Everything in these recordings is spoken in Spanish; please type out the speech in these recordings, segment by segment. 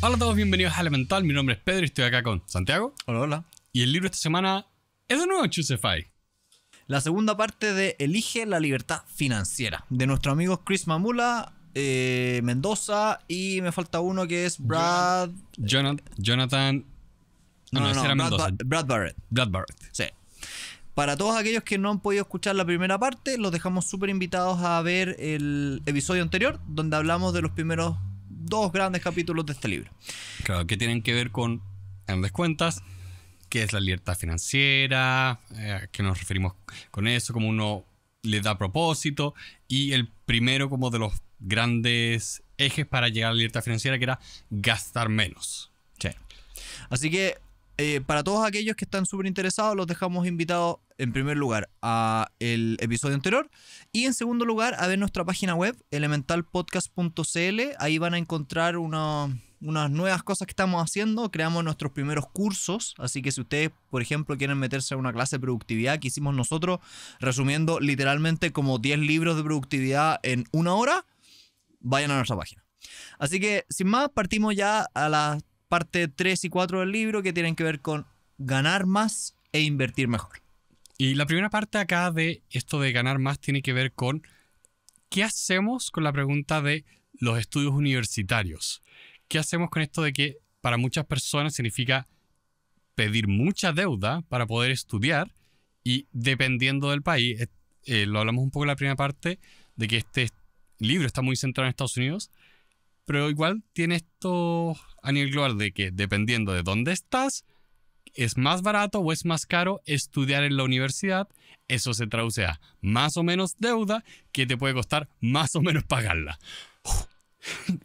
Hola a todos, bienvenidos a Elemental. Mi nombre es Pedro y estoy acá con Santiago. Hola, hola. Y el libro esta semana es de nuevo Chusefai. La segunda parte de Elige la libertad financiera de nuestro amigo Chris Mamula, eh, Mendoza y me falta uno que es Brad. Jonathan. Jonathan no, no, ah, no, era Brad Barrett. Brad Barrett. Sí. Para todos aquellos que no han podido escuchar la primera parte, los dejamos súper invitados a ver el episodio anterior, donde hablamos de los primeros dos grandes capítulos de este libro. Claro, que tienen que ver con, en descuentas, cuentas, qué es la libertad financiera, eh, qué nos referimos con eso, como uno le da propósito, y el primero como de los grandes ejes para llegar a la libertad financiera, que era gastar menos. Sí. Así que eh, para todos aquellos que están súper interesados, los dejamos invitados en primer lugar a el episodio anterior y en segundo lugar a ver nuestra página web elementalpodcast.cl. Ahí van a encontrar unas nuevas cosas que estamos haciendo, creamos nuestros primeros cursos, así que si ustedes, por ejemplo, quieren meterse a una clase de productividad que hicimos nosotros, resumiendo literalmente como 10 libros de productividad en una hora, vayan a nuestra página. Así que, sin más, partimos ya a las parte 3 y 4 del libro que tienen que ver con ganar más e invertir mejor. Y la primera parte acá de esto de ganar más tiene que ver con qué hacemos con la pregunta de los estudios universitarios. ¿Qué hacemos con esto de que para muchas personas significa pedir mucha deuda para poder estudiar y dependiendo del país, eh, eh, lo hablamos un poco en la primera parte, de que este libro está muy centrado en Estados Unidos, pero igual tiene estos a nivel global de que dependiendo de dónde estás, es más barato o es más caro estudiar en la universidad. Eso se traduce a más o menos deuda que te puede costar más o menos pagarla.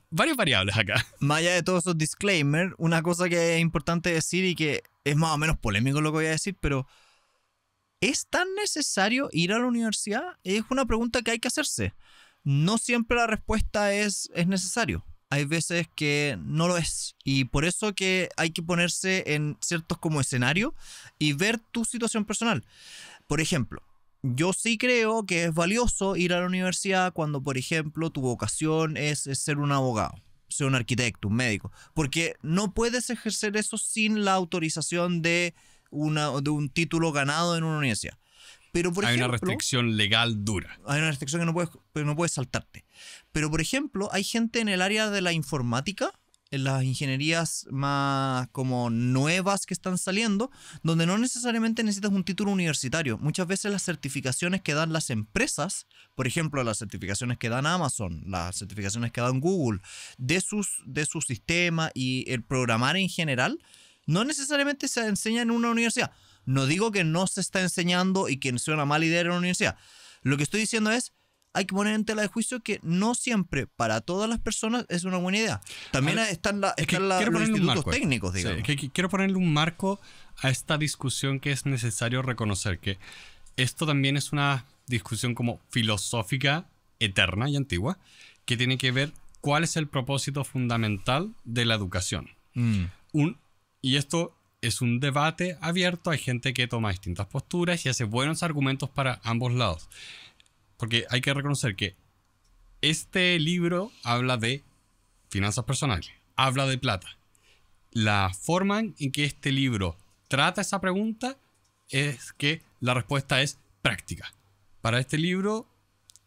Varias variables acá. Más allá de todos esos disclaimers, una cosa que es importante decir y que es más o menos polémico lo que voy a decir, pero ¿es tan necesario ir a la universidad? Es una pregunta que hay que hacerse. No siempre la respuesta es, es necesario hay veces que no lo es. Y por eso que hay que ponerse en ciertos como escenario y ver tu situación personal. Por ejemplo, yo sí creo que es valioso ir a la universidad cuando, por ejemplo, tu vocación es, ser un abogado ser un arquitecto, un médico, porque no puedes ejercer eso sin la autorización de, una, de un título ganado en una universidad. Pero por hay una restricción legal dura. Hay una restricción que no puedes, no puedes saltarte. Pero por ejemplo, hay gente en el área de la informática, en las ingenierías más como nuevas que están saliendo, donde no necesariamente necesitas un título universitario. Muchas veces las certificaciones que dan las empresas, por ejemplo, las certificaciones que dan Amazon, las certificaciones que dan Google, de, sus, de su sistema y el programar en general, no necesariamente se enseña en una universidad. No digo que no se está enseñando y que sea una mala idea en la universidad. Lo que estoy diciendo es, hay que poner en tela de juicio que no siempre para todas las personas es una buena idea. También están, la, los institutos técnicos, quiero ponerle un marco a esta discusión que es necesario reconocer que esto también es una discusión como filosófica eterna y antigua que tiene que ver cuál es el propósito fundamental de la educación. Mm. Un, y esto es un debate abierto, hay gente que toma distintas posturas y hace buenos argumentos para ambos lados. Porque hay que reconocer que este libro habla de finanzas personales, habla de plata. La forma en que este libro trata esa pregunta es que la respuesta es práctica. Para este libro,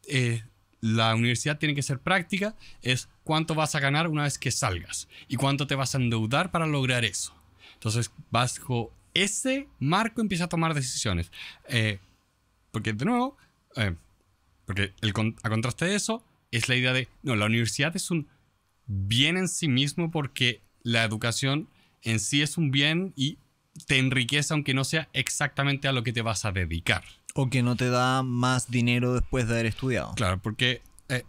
eh, la universidad tiene que ser práctica, es cuánto vas a ganar una vez que salgas y cuánto te vas a endeudar para lograr eso. Entonces, bajo ese marco empieza a tomar decisiones. Eh, porque, de nuevo, eh, porque el, a contraste de eso, es la idea de, no, la universidad es un bien en sí mismo porque la educación en sí es un bien y te enriquece aunque no sea exactamente a lo que te vas a dedicar. O que no te da más dinero después de haber estudiado. Claro, porque eh,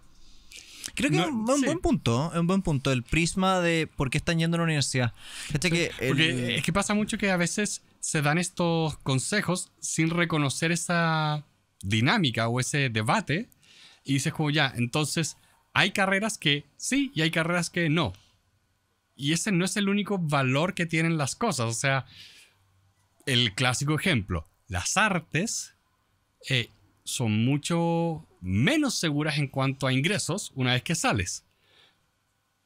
Creo que es un, buen punto, es un buen punto, el prisma de por qué están yendo a la universidad. que Porque es que pasa mucho que a veces se dan estos consejos sin reconocer esa dinámica o ese debate y dices como ya, entonces hay carreras que sí y hay carreras que no. Y ese no es el único valor que tienen las cosas. O sea, el clásico ejemplo, las artes eh, son mucho menos seguras en cuanto a ingresos una vez que sales,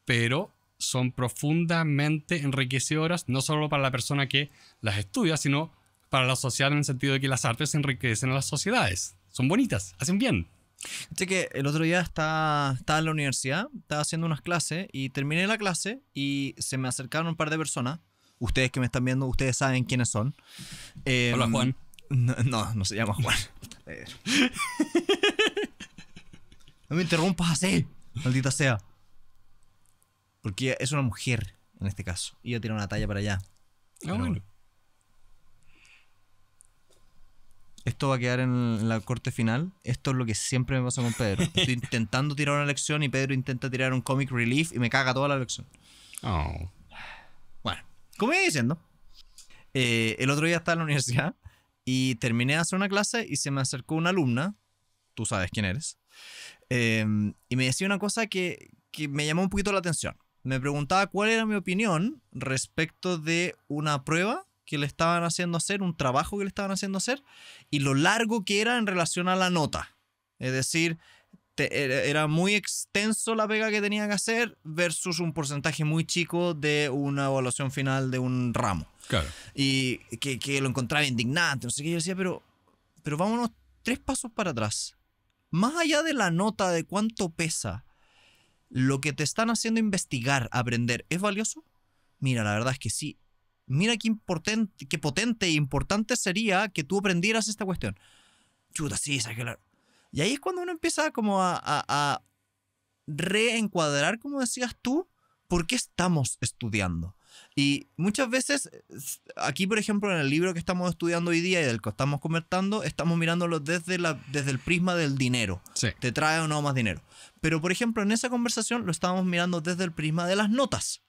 pero son profundamente enriquecedoras no solo para la persona que las estudia, sino para la sociedad en el sentido de que las artes enriquecen a las sociedades. Son bonitas, hacen bien. Así que el otro día estaba, estaba en la universidad, estaba haciendo unas clases y terminé la clase y se me acercaron un par de personas. Ustedes que me están viendo, ustedes saben quiénes son. Hola em, Juan. No, no, no se llama Juan. No me interrumpas así, maldita sea. Porque es una mujer, en este caso. Y yo tiene una talla para allá. Ah, esto va a quedar en la corte final. Esto es lo que siempre me pasa con Pedro. Estoy intentando tirar una lección y Pedro intenta tirar un comic relief y me caga toda la lección. Oh. Bueno, como iba diciendo, eh, el otro día estaba en la universidad y terminé de hacer una clase y se me acercó una alumna, tú sabes quién eres, Em, y me decía una cosa que, me llamó un poquito la atención. Me preguntaba cuál era mi opinión respecto de una prueba que le estaban haciendo hacer, un trabajo que le estaban haciendo hacer, y lo largo que era en relación a la nota. Es decir, e, era muy extenso la pega que tenía que hacer versus un porcentaje muy chico de una evaluación final de un ramo. Claro. Y que, lo encontraba indignante, no sé qué. Yo decía, pero, pero vámonos tres pasos para atrás más allá de la nota, de cuánto pesa, lo que te están haciendo investigar, aprender, ¿es valioso? Mira, la verdad es que sí. Mira qué, importante, qué potente e importante sería que tú aprendieras esta cuestión. Chuta, sí, claro. Y ahí es cuando uno empieza como a reencuadrar, como decías tú, por qué estamos estudiando. Y muchas veces, eh, aquí por ejemplo en el libro que estamos estudiando hoy día y del que estamos comentando, estamos mirándolo desde, la, desde el prisma del dinero. ¿Te trae o no más dinero? Pero por ejemplo en esa conversación lo estábamos mirando desde el prisma de las notas.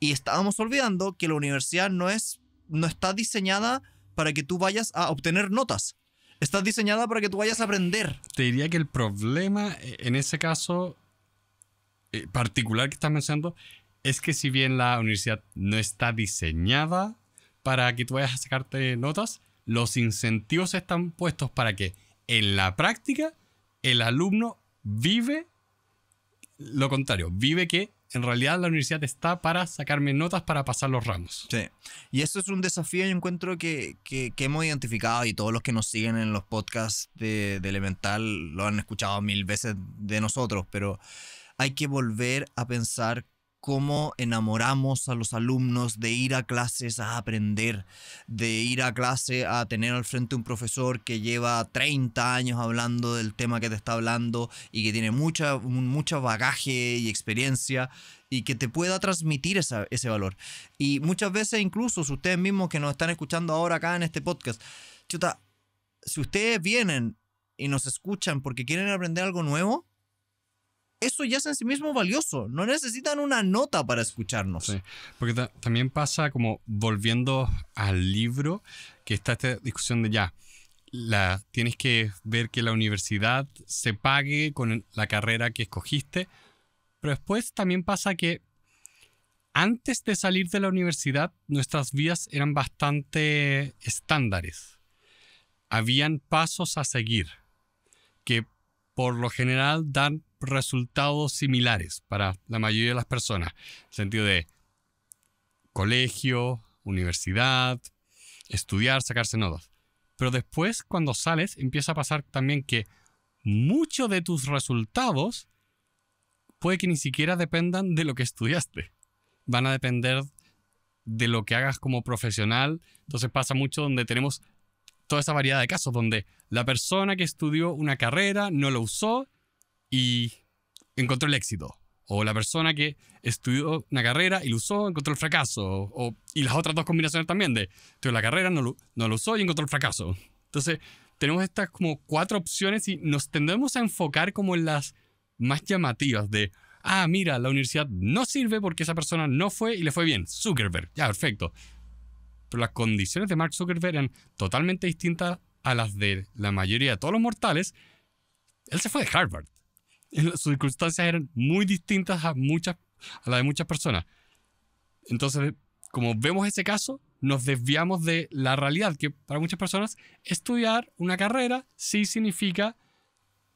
Y estábamos olvidando que la universidad no, es, no está diseñada para que tú vayas a obtener notas. Está diseñada para que tú vayas a aprender. Te diría que el problema eh, en ese caso eh, particular que estás mencionando es que si bien la universidad no está diseñada para que tú vayas a sacarte notas, los incentivos están puestos para que en la práctica el alumno vive lo contrario, vive que en realidad la universidad está para sacarme notas para pasar los ramos. Sí. Y eso es un desafío, yo encuentro que, hemos identificado y todos los que nos siguen en los podcasts de, de, Elemental lo han escuchado mil veces de nosotros, pero hay que volver a pensar cómo enamoramos a los alumnos de ir a clases a aprender, de ir a clase a tener al frente un profesor que lleva 30 años hablando del tema que te está hablando y que tiene mucha, mucho bagaje y experiencia y que te pueda transmitir ese valor. Y muchas veces incluso ustedes mismos que nos están escuchando ahora acá en este podcast, chuta, si ustedes vienen y nos escuchan porque quieren aprender algo nuevo, eso ya es en sí mismo valioso. No necesitan una nota para escucharnos. porque también pasa como volviendo al libro, que está esta discusión de ya. La, tienes que ver que la universidad se pague con la carrera que escogiste, pero después también pasa que antes de salir de la universidad nuestras vías eran bastante estándares. Habían pasos a seguir que por lo general dan resultados similares para la mayoría de las personas. En sentido de colegio, universidad, estudiar, sacarse nodos. Pero después, cuando sales, empieza a pasar también que muchos de tus resultados puede que ni siquiera dependan de lo que estudiaste. Van a depender de lo que hagas como profesional. Entonces pasa mucho donde tenemos toda esa variedad de casos, donde la persona que estudió una carrera no lo usó y encontró el éxito. O la persona que estudió una carrera y lo usó, encontró el fracaso. O, y las otras dos combinaciones también de estudió la carrera, no no lo usó y encontró el fracaso. Entonces, tenemos estas como cuatro opciones y nos tendemos a enfocar como en las más llamativas de, ah, mira, la universidad no sirve porque esa persona no fue y le fue bien. Zuckerberg, ya, perfecto. Pero las condiciones de Mark Zuckerberg eran totalmente distintas a las de la mayoría de todos los mortales. Él se fue de Harvard sus circunstancias eran muy distintas a, muchas, a las de muchas personas. Entonces, como vemos ese caso, nos desviamos de la realidad, que para muchas personas estudiar una carrera sí significa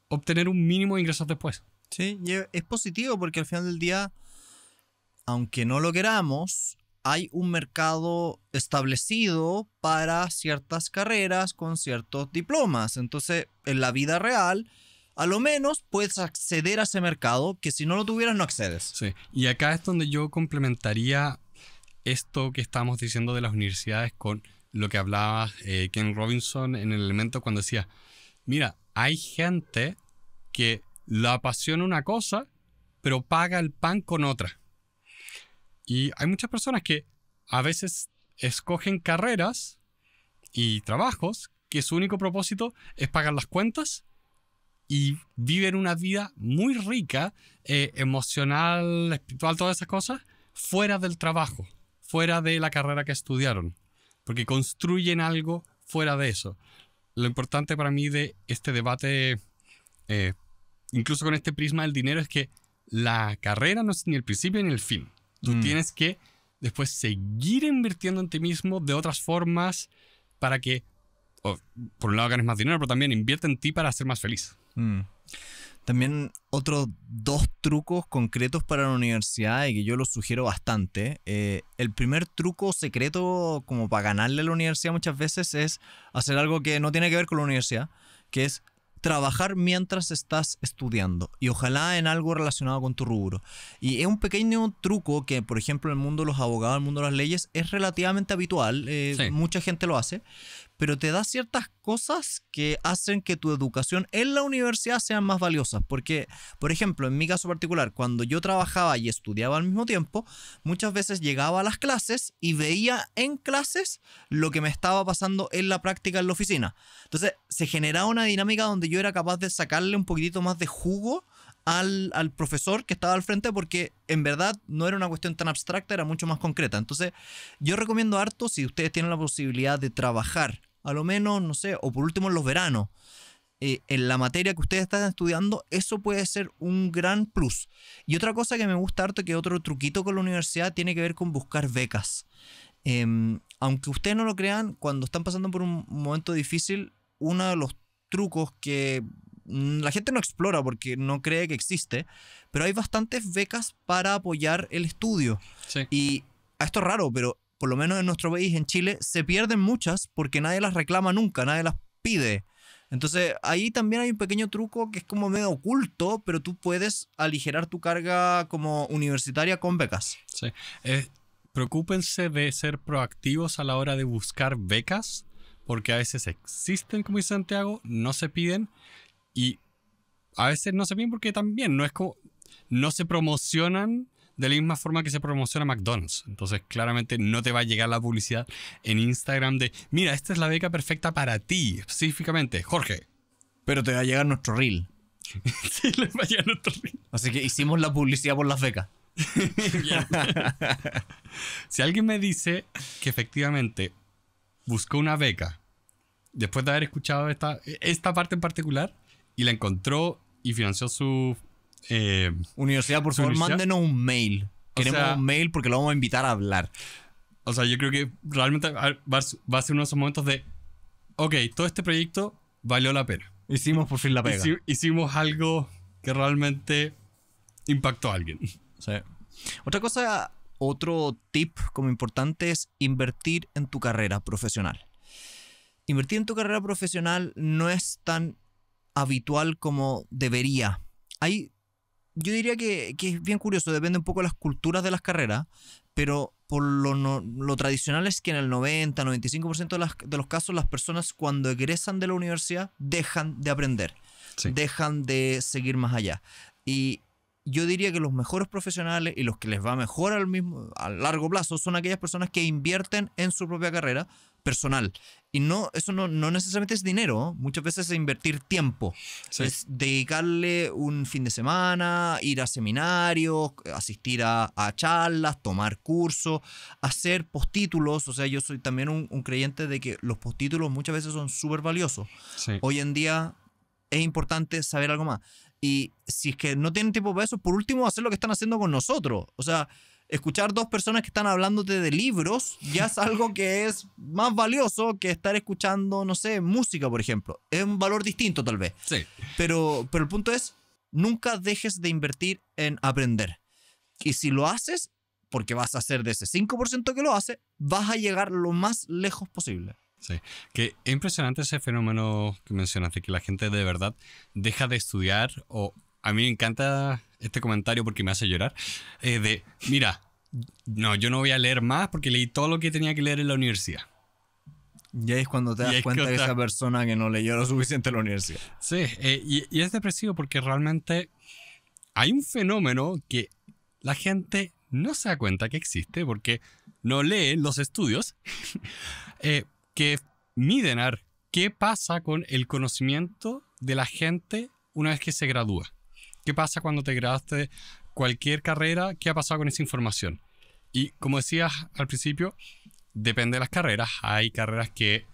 obtener un mínimo de ingresos después. Sí, es positivo porque al final del día, aunque no lo queramos, hay un mercado establecido para ciertas carreras con ciertos diplomas. Entonces, en la vida real, a lo menos puedes acceder a ese mercado que si no lo tuvieras no accedes. Sí, y acá es donde yo complementaría esto que estamos diciendo de las universidades con lo que hablaba eh, Ken Robinson en el elemento cuando decía, mira, hay gente que la apasiona una cosa, pero paga el pan con otra. Y hay muchas personas que a veces escogen carreras y trabajos que su único propósito es pagar las cuentas y viven una vida muy rica, eh, emocional, espiritual, todas esas cosas, fuera del trabajo, fuera de la carrera que estudiaron, porque construyen algo fuera de eso. Lo importante para mí de este debate, eh, incluso con este prisma del dinero, es que la carrera no es ni el principio ni el fin. Tú mm. tienes que después seguir invirtiendo en ti mismo de otras formas para que, por un lado, ganes más dinero, pero también invierte en ti para ser más feliz. Mm. También otros dos trucos concretos para la universidad y que yo los sugiero bastante. Eh, el primer truco secreto como para ganarle a la universidad muchas veces es hacer algo que no tiene que ver con la universidad, que es trabajar mientras estás estudiando y ojalá en algo relacionado con tu rubro. Y es un pequeño truco que, por ejemplo, en el mundo de los abogados, en el mundo de las leyes, es relativamente habitual, eh, mucha gente lo hace, pero te da ciertas cosas que hacen que tu educación en la universidad sea más valiosa. Porque, por ejemplo, en mi caso particular, cuando yo trabajaba y estudiaba al mismo tiempo, muchas veces llegaba a las clases y veía en clases lo que me estaba pasando en la práctica en la oficina. Entonces, se generaba una dinámica donde yo era capaz de sacarle un poquitito más de jugo al, al, profesor que estaba al frente porque en verdad no era una cuestión tan abstracta, era mucho más concreta. Entonces yo recomiendo harto si ustedes tienen la posibilidad de trabajar a lo menos, no sé, o por último en los veranos. Eh, en la materia que ustedes están estudiando, eso puede ser un gran plus. Y otra cosa que me gusta harto, que otro truquito con la universidad, tiene que ver con buscar becas. Em, aunque ustedes no lo crean, cuando están pasando por un momento difícil, uno de los trucos que la gente no explora porque no cree que existe, pero hay bastantes becas para apoyar el estudio. Sí. Y esto es raro, pero por lo menos en nuestro país, en Chile, se pierden muchas porque nadie las reclama nunca, nadie las pide. Entonces, ahí también hay un pequeño truco que es como medio oculto, pero tú puedes aligerar tu carga como universitaria con becas. Sí. Eh, preocúpense de ser proactivos a la hora de buscar becas, porque a veces existen, como en Santiago, no se piden y a veces no se piden porque también no es no se promocionan de la misma forma que se promociona McDonald's. Entonces, claramente no te va a llegar la publicidad en Instagram de, mira, esta es la beca perfecta para ti, específicamente, Jorge. Pero te va a llegar nuestro reel. sí, le va a llegar nuestro reel. Así que hicimos la publicidad por las becas. si alguien me dice que efectivamente buscó una beca después de haber escuchado esta, esta parte en particular y la encontró y financió su eh, universidad, por favor, mándenos un mail. Queremos un mail porque lo vamos a invitar a hablar. O sea, yo creo que realmente va, a ser uno de esos momentos de, ok, todo este proyecto valió la pena. Hicimos por fin la pega. hicimos algo que realmente impactó a alguien. sea Otra cosa, otro tip como importante es invertir en tu carrera profesional. Invertir en tu carrera profesional no es tan habitual como debería. Hay yo diría que, es bien curioso, depende un poco de las culturas de las carreras, pero por lo, lo tradicional es que en el 90, 95% de, las, los casos las personas cuando egresan de la universidad dejan de aprender, dejan de seguir más allá. Y yo diría que los mejores profesionales y los que les va mejor al mismo, a largo plazo son aquellas personas que invierten en su propia carrera, personal. Y no, eso no, no necesariamente es dinero, muchas veces es invertir tiempo. Es dedicarle un fin de semana, ir a seminarios, asistir a, charlas, tomar cursos, hacer postítulos. O sea, yo soy también un, creyente de que los postítulos muchas veces son súper valiosos. Hoy en día es importante saber algo más. Y si es que no tienen tiempo para eso, por último, hacer lo que están haciendo con nosotros. O sea, escuchar dos personas que están hablándote de libros ya es algo que es más valioso que estar escuchando, no sé, música, por ejemplo. Es un valor distinto tal vez. Sí. Pero, pero el punto es, nunca dejes de invertir en aprender. Y si lo haces, porque vas a ser de ese 5% que lo hace, vas a llegar lo más lejos posible. Sí, que impresionante ese fenómeno que mencionaste, que la gente de verdad deja de estudiar o a mí me encanta este comentario porque me hace llorar, eh, de, mira, no, yo no voy a leer más porque leí todo lo que tenía que leer en la universidad. Y es cuando te das cuenta de esa persona que no leyó lo suficiente en la universidad. Sí, eh, y, es depresivo porque realmente hay un fenómeno que la gente no se da cuenta que existe porque no lee los estudios eh, que miden qué pasa con el conocimiento de la gente una vez que se gradúa. ¿Qué pasa cuando te grabaste cualquier carrera? ¿Qué ha pasado con esa información? Y como decías al principio, depende de las carreras. Hay carreras que,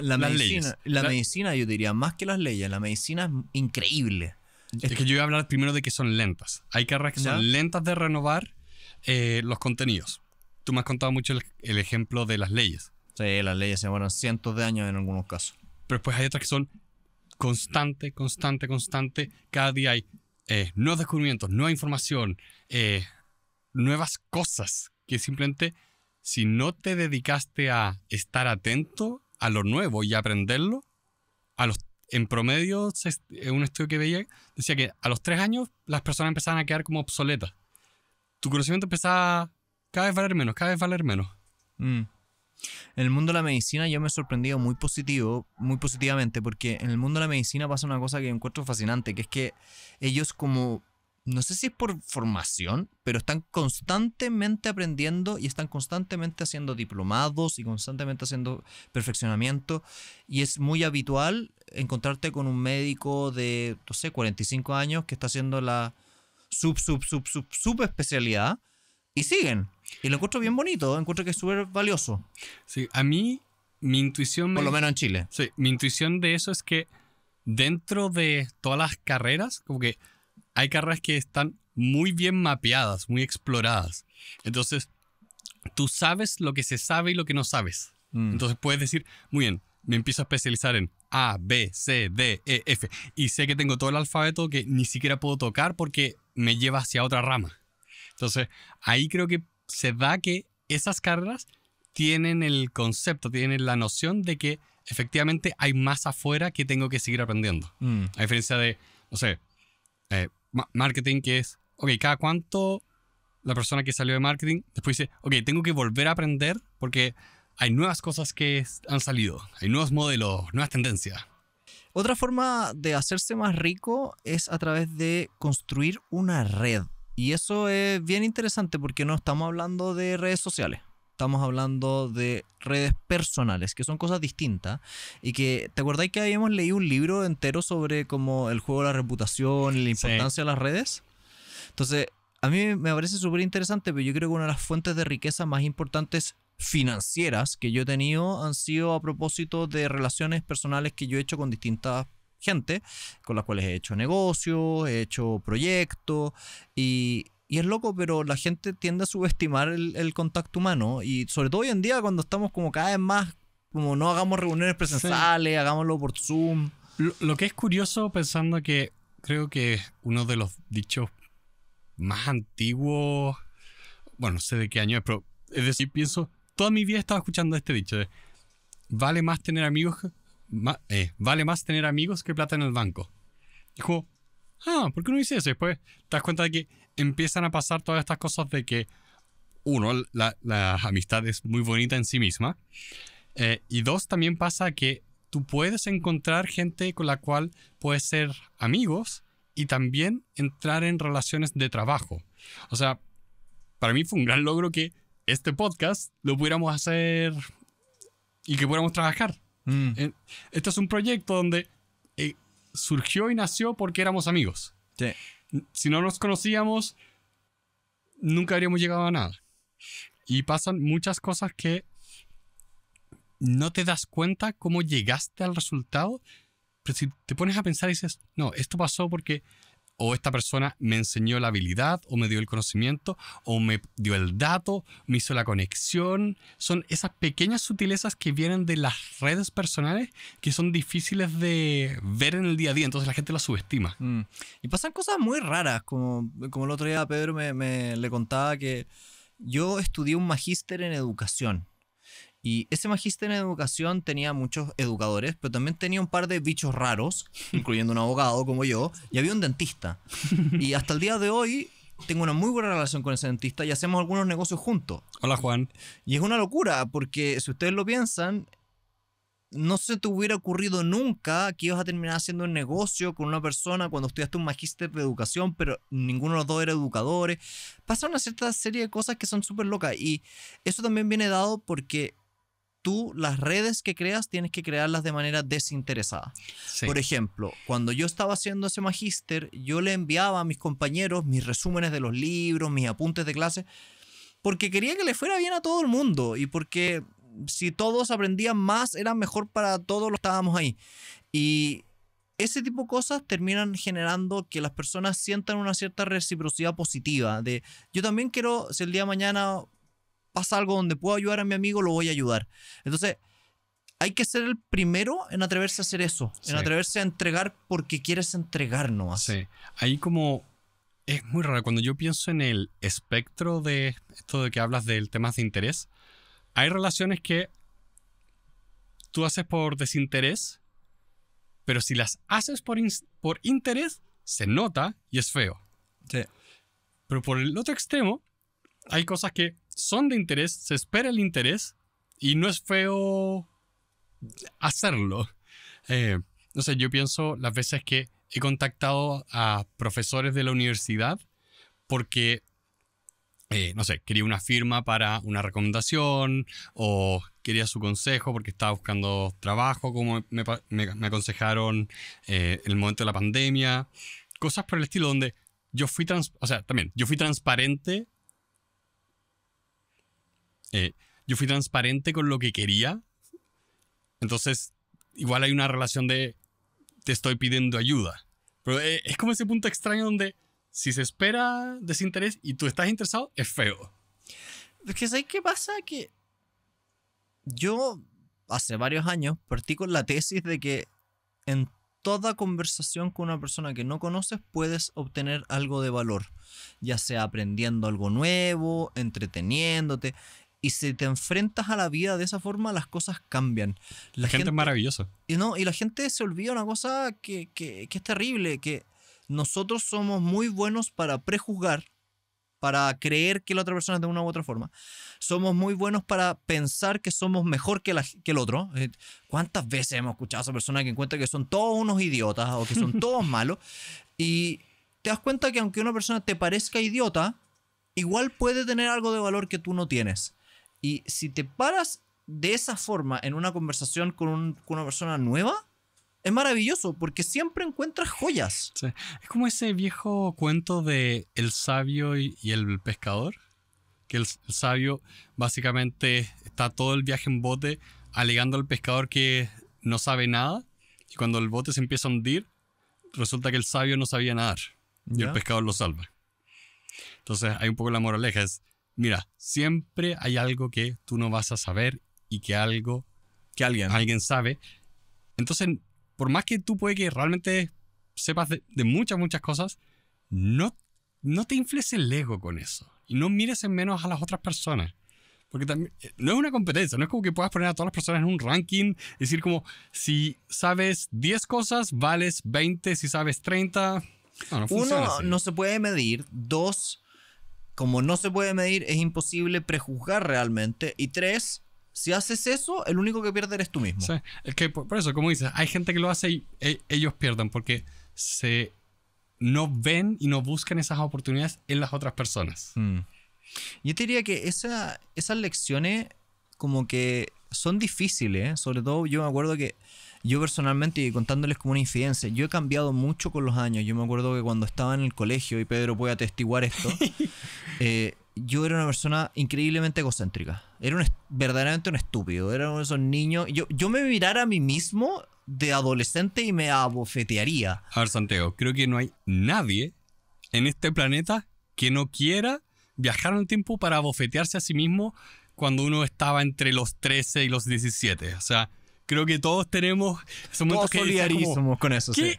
la, medicina, La, medicina, yo diría, más que las leyes, la medicina es increíble. Es que yo voy a hablar primero de que son lentas. Hay carreras que son lentas de renovar eh, los contenidos. Tú me has contado mucho el, ejemplo de las leyes. Sí, las leyes se demoran cientos de años en algunos casos. Pero después hay otras que son constante, constante, constante. Cada día hay eh, nuevos descubrimientos, nueva información, eh, nuevas cosas que simplemente si no te dedicaste a estar atento a lo nuevo y aprenderlo, a los, en promedio, eh, un estudio que veía decía que a los tres años las personas empezaban a quedar como obsoletas. Tu conocimiento empezaba cada vez valer menos, cada vez valer menos. Mm. En el mundo de la medicina yo me he sorprendido muy positivo, muy positivamente, porque en el mundo de la medicina pasa una cosa que encuentro fascinante, que es que ellos como no sé si es por formación, pero están constantemente aprendiendo y están constantemente haciendo diplomados y constantemente haciendo perfeccionamiento. Y es muy habitual encontrarte con un médico de, no sé, 45 años que está haciendo la sub, sub, sub, sub, sub especialidad y siguen. Y lo encuentro bien bonito, encuentro que es súper valioso. Sí, a mí mi intuición... Por lo menos en Chile. Sí, mi intuición de eso es que dentro de todas las carreras, como que hay carreras que están muy bien mapeadas, muy exploradas. Entonces, tú sabes lo que se sabe y lo que no sabes. Mm. Entonces puedes decir, muy bien, me empiezo a especializar en A, B, C, D, E, F. Y sé que tengo todo el alfabeto que ni siquiera puedo tocar porque me lleva hacia otra rama. Entonces, ahí creo que se da que esas cargas tienen el concepto, tienen la noción de que efectivamente hay más afuera que tengo que seguir aprendiendo. Mm. A diferencia de, no sé, eh, marketing que es, ok, cada cuánto la persona que salió de marketing después dice, ok, tengo que volver a aprender porque hay nuevas cosas que han salido, hay nuevos modelos, nuevas tendencias. Otra forma de hacerse más rico es a través de construir una red y eso es bien interesante porque no estamos hablando de redes sociales. Estamos hablando de redes personales, que son cosas distintas. Y que, ¿te acordáis que habíamos leído un libro entero sobre como el juego de la reputación y la importancia de las redes? Entonces, a mí me parece súper interesante, pero yo creo que una de las fuentes de riqueza más importantes financieras que yo he tenido han sido a propósito de relaciones personales que yo he hecho con distintas gente con las cuales he hecho negocios, he hecho proyectos y, es loco, pero la gente tiende a subestimar el, contacto humano. Y sobre todo hoy en día, cuando estamos como cada vez más, como no hagamos reuniones presenciales, hagámoslo por Zoom. Lo, que es curioso, pensando que creo que es uno de los dichos más antiguos, bueno, no sé de qué año es, pero es decir, pienso, toda mi vida estaba escuchando este dicho de, vale más tener amigos eh, vale más tener amigos que plata en el banco. dijo ah, ¿por qué no hice eso? Y después te das cuenta de que empiezan a pasar todas estas cosas de que, uno, la, la amistad es muy bonita en sí misma. Eh, y dos, también pasa que tú puedes encontrar gente con la cual puedes ser amigos y también entrar en relaciones de trabajo. O sea, para mí fue un gran logro que este podcast lo pudiéramos hacer y que pudiéramos trabajar Mm. Eh, este es un proyecto donde eh, surgió y nació porque éramos amigos. Si no nos conocíamos, nunca habríamos llegado a nada. Y pasan muchas cosas que no te das cuenta cómo llegaste al resultado, pero si te pones a pensar y dices, no, esto pasó porque o esta persona me enseñó la habilidad o me dio el conocimiento o me dio el dato, me hizo la conexión. Son esas pequeñas sutilezas que vienen de las redes personales que son difíciles de ver en el día a día, entonces la gente las subestima. Mm. Y pasan cosas muy raras, como, el otro día Pedro me, me le contaba que yo estudié un magíster en educación y ese magíster en educación tenía muchos educadores, pero también tenía un par de bichos raros, incluyendo un abogado como yo, y había un dentista. Y hasta el día de hoy tengo una muy buena relación con ese dentista y hacemos algunos negocios juntos. Hola Juan. Y es una locura, porque si ustedes lo piensan, no se te hubiera ocurrido nunca que ibas a terminar haciendo un negocio con una persona cuando estudiaste un magíster de educación, pero ninguno de los dos era educadores. Pasa una cierta serie de cosas que son súper locas y eso también viene dado porque tú las redes que creas tienes que crearlas de manera desinteresada. Por ejemplo, cuando yo estaba haciendo ese magíster, yo le enviaba a mis compañeros mis resúmenes de los libros, mis apuntes de clase, porque quería que le fuera bien a todo el mundo y porque si todos aprendían más era mejor para todos los que estábamos ahí. Y ese tipo de cosas terminan generando que las personas sientan una cierta reciprocidad positiva de yo también quiero, si el día de mañana pasa algo donde puedo ayudar a mi amigo, lo voy a ayudar. Entonces, hay que ser el primero en atreverse a hacer eso, en atreverse a entregar porque quieres entregar no Sí, ahí como es muy raro, cuando yo pienso en el espectro de esto de que hablas del tema de interés, hay relaciones que tú haces por desinterés, pero si las haces por, por interés, se nota y es feo. Sí. Pero por el otro extremo, hay cosas que son de interés, se espera el interés y no es feo hacerlo. Eh, no sé, yo pienso las veces que he contactado a profesores de la universidad porque, eh, no sé, quería una firma para una recomendación o quería su consejo porque estaba buscando trabajo, como me, aconsejaron en eh, el momento de la pandemia, cosas por el estilo donde yo fui, trans o sea, también, yo fui transparente eh, yo fui transparente con lo que quería. Entonces, igual hay una relación de te estoy pidiendo ayuda. Pero eh, es como ese punto extraño donde si se espera desinterés y tú estás interesado, es feo. Es que ¿sabes qué pasa? Que yo hace varios años partí con la tesis de que en toda conversación con una persona que no conoces puedes obtener algo de valor, ya sea aprendiendo algo nuevo, entreteniéndote, y si te enfrentas a la vida de esa forma, las cosas cambian. La, gente, es maravillosa. Y, no, y la gente se olvida una cosa que, que, que es terrible, que nosotros somos muy buenos para prejuzgar, para creer que la otra persona es de una u otra forma. Somos muy buenos para pensar que somos mejor que, que el otro. Eh, ¿Cuántas veces hemos escuchado a esa persona que encuentra que son todos unos idiotas o que son todos malos? Y te das cuenta que aunque una persona te parezca idiota, igual puede tener algo de valor que tú no tienes. Y si te paras de esa forma en una conversación con, una persona nueva, es maravilloso porque siempre encuentras joyas. Es como ese viejo cuento de el sabio y, el pescador, que el, sabio básicamente está todo el viaje en bote alegando al pescador que no sabe nada y cuando el bote se empieza a hundir, resulta que el sabio no sabía nadar y el pescador lo salva. Entonces hay un poco la moraleja, es mira, siempre hay algo que tú no vas a saber y que algo que alguien alguien sabe. Entonces, por más que tú puede que realmente sepas de, muchas muchas cosas, no no te infles el ego con eso y no mires en menos a las otras personas. Porque también, eh, no es una competencia, no es como que puedas poner a todas las personas en un ranking, decir como, si sabes 10 cosas, vales 20, si sabes 30. No, no Uno, no se puede medir. Dos, como no se puede medir, es imposible prejuzgar realmente. Y tres, si haces eso, el único que pierde eres tú mismo. Sí, es que por, eso, como dices, hay gente que lo hace y e, ellos pierden porque se no ven y no buscan esas oportunidades en las otras personas. Mm. Yo te diría que esa, esas lecciones como que son difíciles, ¿eh? sobre todo yo me acuerdo que yo personalmente, y contándoles como una incidencia, yo he cambiado mucho con los años. Yo me acuerdo que cuando estaba en el colegio, y Pedro puede atestiguar esto, eh, yo era una persona increíblemente egocéntrica. Era verdaderamente un estúpido. Era uno de esos niños. Yo, me mirara a mí mismo de adolescente y me abofetearía. A ver, Santiago, creo que no hay nadie en este planeta que no quiera viajar en el tiempo para abofetearse a sí mismo cuando uno estaba entre los 13 y los 17. O sea, creo que todos tenemos... Todos que con eso, ¿qué? sí.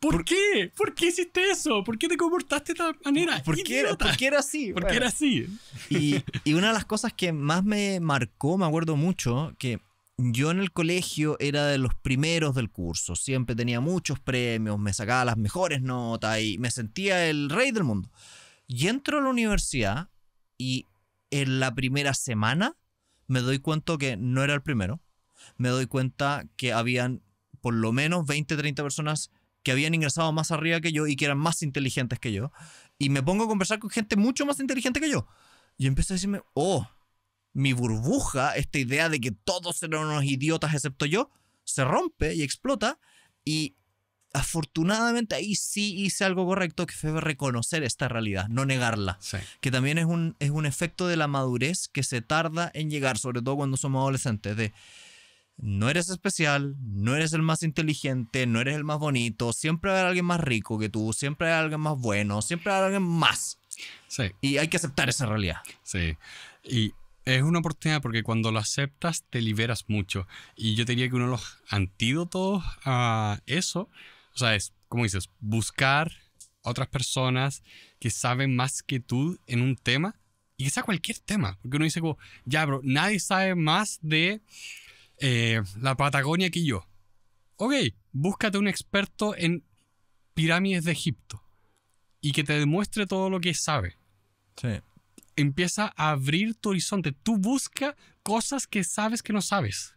¿Por, ¿Por, sí por qué por qué hiciste eso? ¿Por qué te comportaste de tal manera? ¿Por qué, era, así? ¿Por qué era así? Y, y, una de las cosas que más me marcó, me acuerdo mucho, que yo en el colegio era de los primeros del curso. Siempre tenía muchos premios, me sacaba las mejores notas y me sentía el rey del mundo. Y entro a la universidad y en la primera semana me doy cuenta que no era el primero. Me doy cuenta que habían por lo menos 20, 30 personas que habían ingresado más arriba que yo y que eran más inteligentes que yo. Y me pongo a conversar con gente mucho más inteligente que yo. Y empiezo a decirme, oh, mi burbuja, esta idea de que todos eran unos idiotas excepto yo, se rompe y explota. Y afortunadamente ahí sí hice algo correcto, que fue reconocer esta realidad, no negarla. Que también es un, es un efecto de la madurez que se tarda en llegar, sobre todo cuando somos adolescentes, de no eres especial, no eres el más inteligente, no eres el más bonito, siempre haber alguien más rico que tú, siempre hay alguien más bueno, siempre hay alguien más. Sí. Y hay que aceptar esa realidad. Sí. Y es una oportunidad porque cuando lo aceptas te liberas mucho. Y yo diría que uno de los antídotos a eso o sea, es, como dices, buscar otras personas que saben más que tú en un tema y que sea cualquier tema. Porque uno dice como, ya, bro, nadie sabe más de eh, la Patagonia que yo. Ok, búscate un experto en pirámides de Egipto y que te demuestre todo lo que sabe. Sí. Empieza a abrir tu horizonte. Tú busca cosas que sabes que no sabes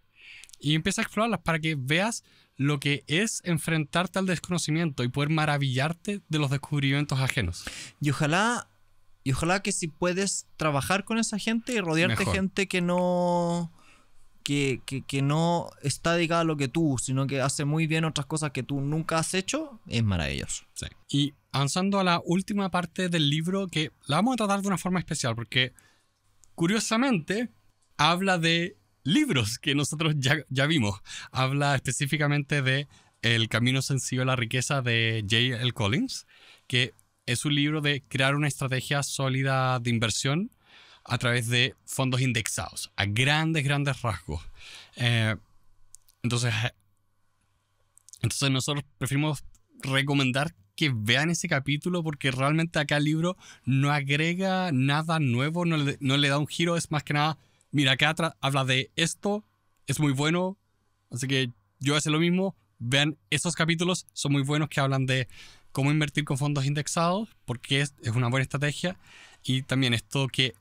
y empieza a explorarlas para que veas lo que es enfrentarte al desconocimiento y poder maravillarte de los descubrimientos ajenos. Y ojalá, y ojalá que si puedes trabajar con esa gente y rodearte gente que no... Que, que, no está dedicada a lo que tú, sino que hace muy bien otras cosas que tú nunca has hecho, es maravilloso. Y avanzando a la última parte del libro, que la vamos a tratar de una forma especial, porque curiosamente habla de libros que nosotros ya, vimos. Habla específicamente de El camino sencillo a la riqueza de J.L. Collins, que es un libro de crear una estrategia sólida de inversión a través de fondos indexados, a grandes, grandes rasgos. Eh, entonces, eh, entonces nosotros preferimos recomendar que vean ese capítulo porque realmente acá el libro no agrega nada nuevo, no no le da un giro, es más que nada mira, acá habla de esto, es muy bueno, así que yo hace lo mismo. Vean, esos capítulos son muy buenos que hablan de cómo invertir con fondos indexados, porque es, una buena estrategia. Y también esto que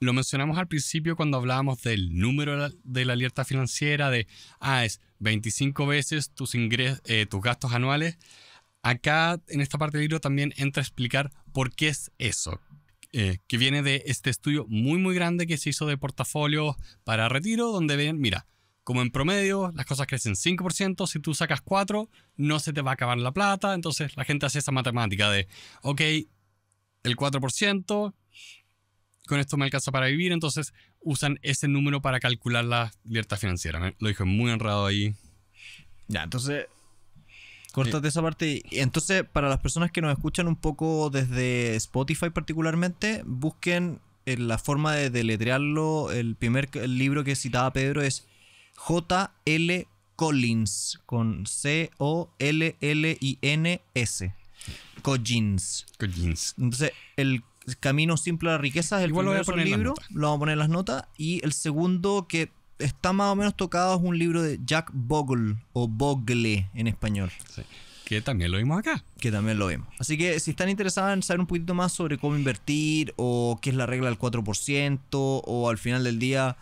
lo mencionamos al principio cuando hablábamos del número de la alerta financiera, de, ah, es 25 veces tus, eh, tus gastos anuales. Acá, en esta parte del libro, también entra a explicar por qué es eso, eh, que viene de este estudio muy, muy grande que se hizo de portafolios para retiro, donde ven, mira, como en promedio, las cosas crecen 5%, si tú sacas 4, no se te va a acabar la plata, entonces la gente hace esa matemática de, ok, el 4%, con esto me alcanza para vivir, entonces usan ese número para calcular la libertad financiera. Lo dijo muy honrado ahí. Ya, entonces Cortate esa parte. Entonces, para las personas que nos escuchan un poco desde Spotify particularmente, busquen eh, la forma de deletrearlo. El primer libro que citaba Pedro es J.L. Collins, con C-O-L-L-I-N-S. Collins. Collins. Entonces, el Camino Simple a la Riqueza es el primero lo voy libro, lo vamos a poner en las notas. Y el segundo, que está más o menos tocado un libro de Jack Bogle o Bogle en español. Sí. Que también lo vimos acá. Que también lo vimos Así que si están interesados en saber un poquito más sobre cómo invertir o qué es la regla del 4% o al final del día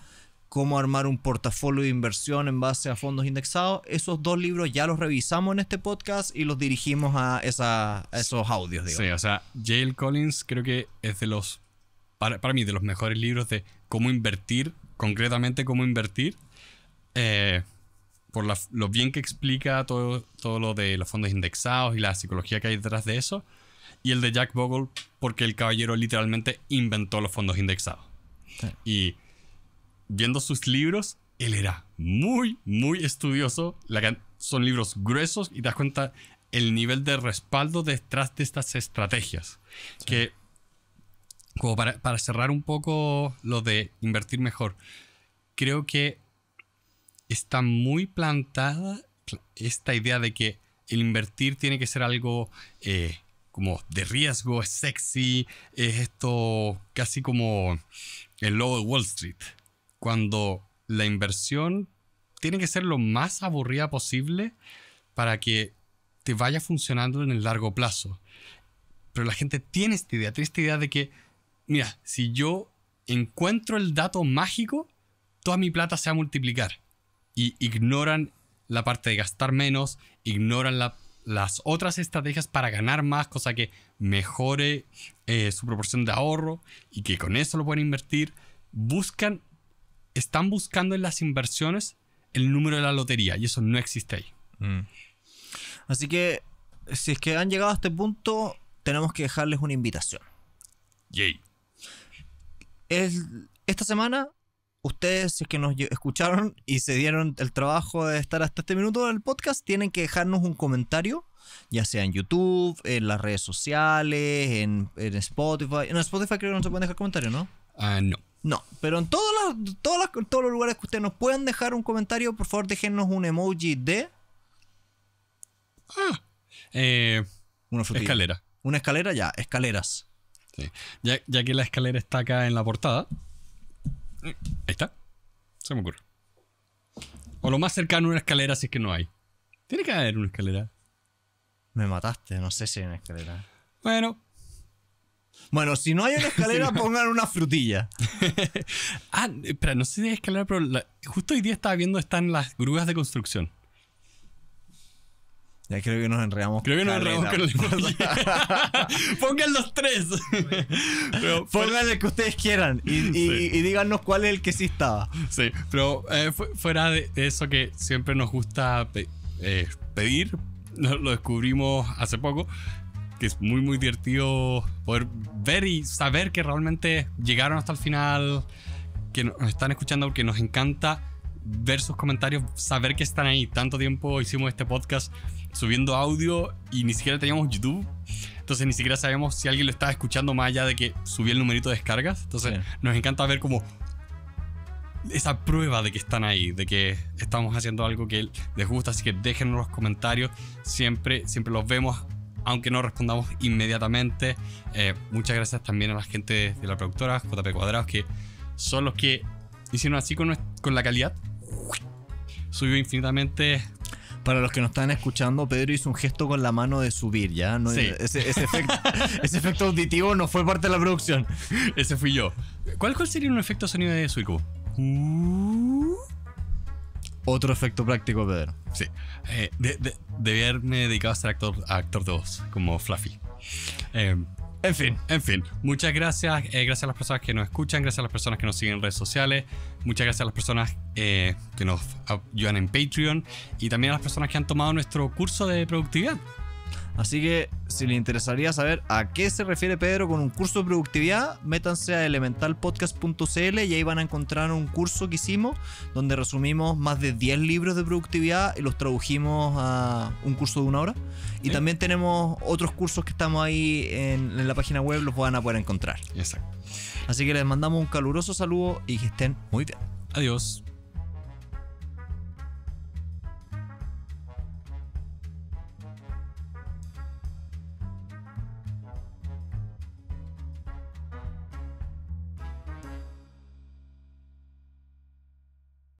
cómo armar un portafolio de inversión en base a fondos indexados, esos dos libros ya los revisamos en este podcast y los dirigimos a, esa, esos audios. Digamos. Sí, o sea, Yale Collins creo que es de los, para mí, de los mejores libros de cómo invertir concretamente cómo invertir, eh, por lo bien que explica todo, todo lo de los fondos indexados y la psicología que hay detrás de eso, y el de Jack Bogle porque el caballero literalmente inventó los fondos indexados. Y viendo sus libros, él era muy, muy estudioso. son libros gruesos y te das cuenta el nivel de respaldo detrás de estas estrategias. Que para, cerrar un poco lo de invertir mejor, creo que está muy plantada esta idea de que el invertir tiene que ser algo eh, como de riesgo, es sexy, es esto casi como el logo de Wall Street. Cuando la inversión tiene que ser lo más aburrida posible para que te vaya funcionando en el largo plazo. Pero la gente tiene esta idea, tiene esta idea de que mira, si yo encuentro el dato mágico, toda mi plata se va a multiplicar. Y ignoran la parte de gastar menos, ignoran las otras estrategias para ganar más, cosa que mejore eh, su proporción de ahorro y que con eso lo puedan invertir. Buscan, están buscando en las inversiones el número de la lotería y eso no existe ahí. Mm. Así que, si es que han llegado a este punto, tenemos que dejarles una invitación. Yay es, esta semana, ustedes, que nos escucharon y se dieron el trabajo de estar hasta este minuto En el podcast, tienen que dejarnos un comentario, ya sea en YouTube, en las redes sociales, en, Spotify. En Spotify creo que no se pueden dejar comentarios, ¿no? Ah, no. No, pero en todos los, todos los, lugares que ustedes nos puedan dejar un comentario, por favor, déjenos un emoji de. Ah, eh, una escalera. Una escalera, ya, escaleras. Ya, que la escalera está acá en la portada. Ahí está. Se me ocurre. O lo más cercano a una escalera si es que no hay. Tiene que haber una escalera. Me mataste, no sé si hay una escalera. Bueno. Bueno, si no hay una escalera, pongan una frutilla. ah, espera, no sé si hay escalera, pero justo hoy día estaba viendo, están las grúas de construcción. Ya creo que nos enredamos. Creo que nos enredamos con el Pongan los tres. pero, Pongan el que ustedes quieran y, y, díganos cuál es el que sí estaba. Sí, pero eh, fuera de eso que siempre nos gusta eh, pedir, lo descubrimos hace poco, que es muy, muy divertido poder ver y saber que realmente llegaron hasta el final, que nos están escuchando porque nos encanta ver sus comentarios, saber que están ahí. Tanto tiempo hicimos este podcast subiendo audio y ni siquiera teníamos YouTube. Entonces ni siquiera sabemos si alguien lo estaba escuchando más allá de que subí el numerito de descargas. Entonces nos encanta ver como esa prueba de que están ahí, de que estamos haciendo algo que les gusta, así que déjenos los comentarios, siempre, siempre los vemos, aunque no respondamos inmediatamente. Eh, muchas gracias también a la gente de la productora, JP Cuadrados, que son los que hicieron así con, con la calidad. Subió infinitamente para los que nos están escuchando, Pedro hizo un gesto con la mano de subir, ¿ya? No, ese, efecto, auditivo no fue parte de la producción. Ese fui yo. ¿Cuál, cuál sería un efecto sonido de Suiku? Uh. otro efecto práctico, Pedro. Sí. Eh, de, haberme dedicado a ser actor, actor 2, como Fluffy. Eh, en fin. En fin. Muchas gracias. Eh, gracias a las personas que nos escuchan. Gracias a las personas que nos siguen en redes sociales. Muchas gracias a las personas eh, que nos ayudan en Patreon. Y también a las personas que han tomado nuestro curso de productividad. Así que si les interesaría saber a qué se refiere Pedro con un curso de productividad, métanse a elementalpodcast.cl y ahí van a encontrar un curso que hicimos donde resumimos más de 10 libros de productividad y los tradujimos a un curso de una hora. Y también tenemos otros cursos que estamos ahí en, en la página web, los van a poder encontrar. Exacto. Así que les mandamos un caluroso saludo y que estén muy bien. Adiós.